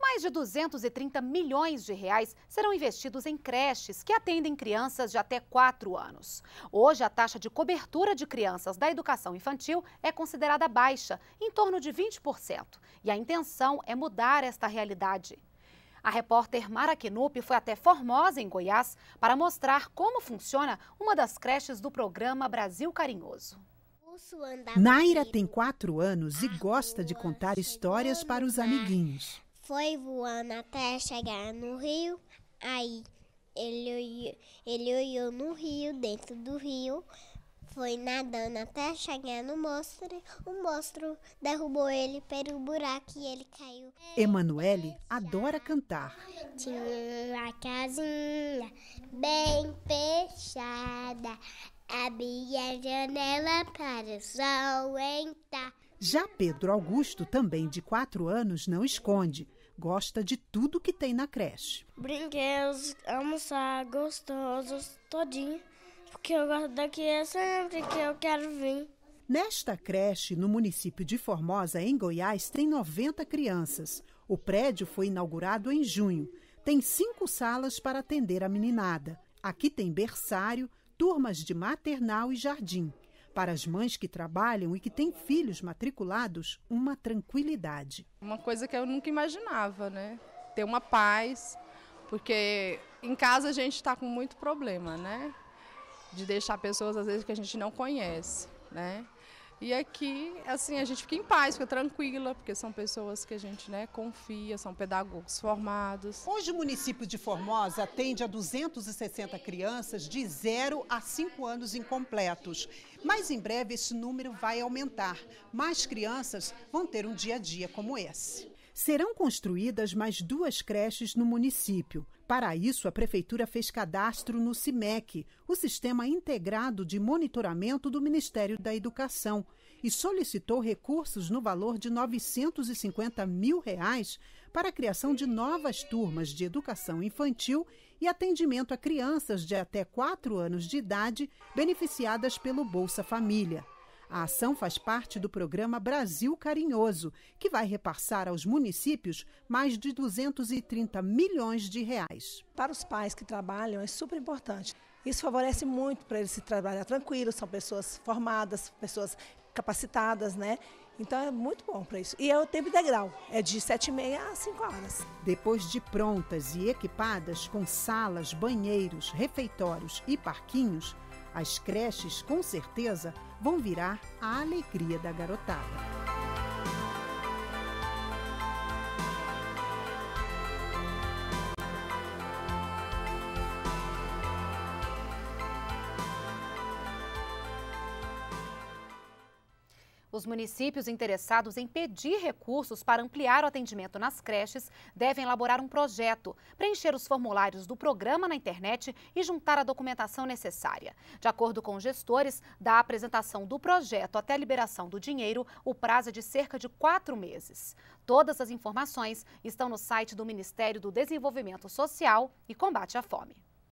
Mais de 230 milhões de reais serão investidos em creches que atendem crianças de até 4 anos. Hoje, a taxa de cobertura de crianças da educação infantil é considerada baixa, em torno de 20%, e a intenção é mudar esta realidade. A repórter Mara Kenupi foi até Formosa, em Goiás, para mostrar como funciona uma das creches do programa Brasil Carinhoso. Naira tem quatro anos e gosta de contar histórias para os amiguinhos. Foi voando até chegar no rio. Aí ele, ele olhou no rio, dentro do rio. Foi nadando até chegar no monstro. O monstro derrubou ele pelo buraco e ele caiu. Emanuele adora cantar. Tinha uma casinha bem fechada. Abria a janela para o sol entrar. Já Pedro Augusto, também de quatro anos, não esconde gosta de tudo que tem na creche. Brinquedos, almoçar, gostosos, todinho. Porque eu gosto daqui é sempre que eu quero vir. Nesta creche, no município de Formosa, em Goiás, tem 90 crianças. O prédio foi inaugurado em junho. Tem cinco salas para atender a meninada. Aqui tem berçário, turmas de maternal e jardim. Para as mães que trabalham e que têm filhos matriculados, uma tranquilidade. Uma coisa que eu nunca imaginava, né? Ter uma paz, porque em casa a gente está com muito problema, né? De deixar pessoas às vezes que a gente não conhece, né? E aqui, assim, a gente fica em paz, fica tranquila, porque são pessoas que a gente né, confia, são pedagogos formados. Hoje o município de Formosa atende a 260 crianças de 0 a 5 anos incompletos. Mas em breve esse número vai aumentar. Mais crianças vão ter um dia a dia como esse. Serão construídas mais duas creches no município. Para isso, a Prefeitura fez cadastro no CIMEC, o Sistema Integrado de Monitoramento do Ministério da Educação, e solicitou recursos no valor de 950 mil reais para a criação de novas turmas de educação infantil e atendimento a crianças de até 4 anos de idade beneficiadas pelo Bolsa Família. A ação faz parte do programa Brasil Carinhoso, que vai repassar aos municípios mais de 230 milhões de reais. Para os pais que trabalham, é super importante. Isso favorece muito para eles se trabalhar tranquilo, são pessoas formadas, pessoas capacitadas, né? Então é muito bom para isso. E é o tempo integral, é de 7h30 a 5 horas. Depois de prontas e equipadas com salas, banheiros, refeitórios e parquinhos, as creches, com certeza, vão virar a alegria da garotada. Os municípios interessados em pedir recursos para ampliar o atendimento nas creches devem elaborar um projeto, preencher os formulários do programa na internet e juntar a documentação necessária. De acordo com gestores, da apresentação do projeto até a liberação do dinheiro, o prazo é de cerca de quatro meses. Todas as informações estão no site do Ministério do Desenvolvimento Social e Combate à Fome.